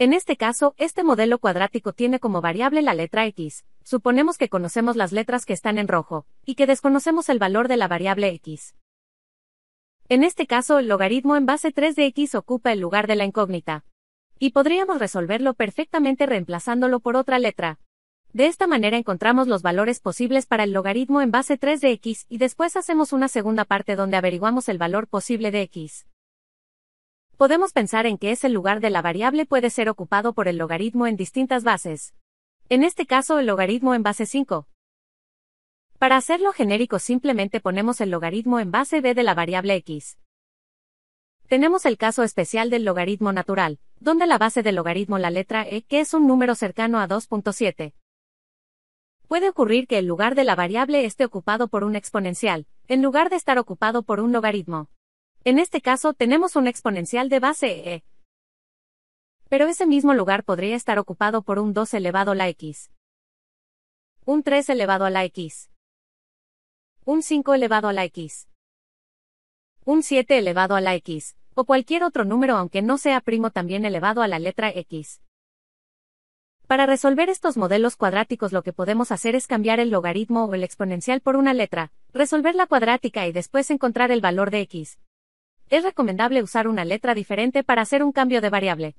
En este caso, este modelo cuadrático tiene como variable la letra x. Suponemos que conocemos las letras que están en rojo, y que desconocemos el valor de la variable x. En este caso, el logaritmo en base 3 de x ocupa el lugar de la incógnita. Y podríamos resolverlo perfectamente reemplazándolo por otra letra. De esta manera encontramos los valores posibles para el logaritmo en base 3 de x y después hacemos una segunda parte donde averiguamos el valor posible de x podemos pensar en que ese lugar de la variable puede ser ocupado por el logaritmo en distintas bases. En este caso el logaritmo en base 5. Para hacerlo genérico simplemente ponemos el logaritmo en base b de la variable x. Tenemos el caso especial del logaritmo natural, donde la base del logaritmo la letra e, que es un número cercano a 2.7. Puede ocurrir que el lugar de la variable esté ocupado por un exponencial, en lugar de estar ocupado por un logaritmo. En este caso tenemos un exponencial de base e. Pero ese mismo lugar podría estar ocupado por un 2 elevado a la x. Un 3 elevado a la x. Un 5 elevado a la x. Un 7 elevado a la x, o cualquier otro número aunque no sea primo también elevado a la letra x. Para resolver estos modelos cuadráticos lo que podemos hacer es cambiar el logaritmo o el exponencial por una letra, resolver la cuadrática y después encontrar el valor de x es recomendable usar una letra diferente para hacer un cambio de variable.